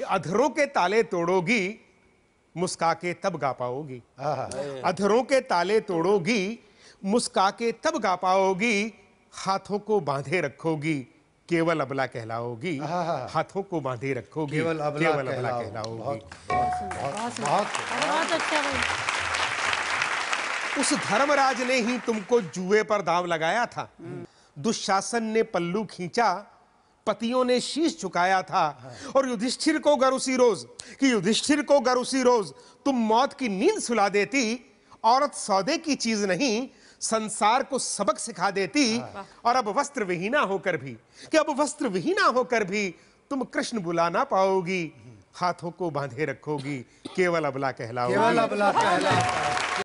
अधरों के ताले तोड़ोगी मुस्का के तब गा पाओगी अधरों के ताले तोड़ोगी मुस्का के तब गा पाओगी हाथों को बांधे रखोगी केवल अबला कहलाओगी हाथों को बांधे रखोगी केवल अबला, केवल अबला कहलाओगी अच्छा उस धर्मराज ने ही तुमको जुए पर दाव लगाया था हम्म। दुशासन ने पल्लू खींचा पतियों ने शीश झुकाया था और युधिष्ठिर को गर उसी रोज कि युधिष्ठिर को गर उसी रोज तुम मौत की नींद सुला देती औरत सौदे की चीज नहीं संसार को सबक सिखा देती और अब वस्त्र विहीना होकर भी कि अब वस्त्र विहीना होकर भी तुम कृष्ण बुला ना पाओगी हाथों को बांधे रखोगी केवल अबला कहलाओगी केवल अबला कहलाओगी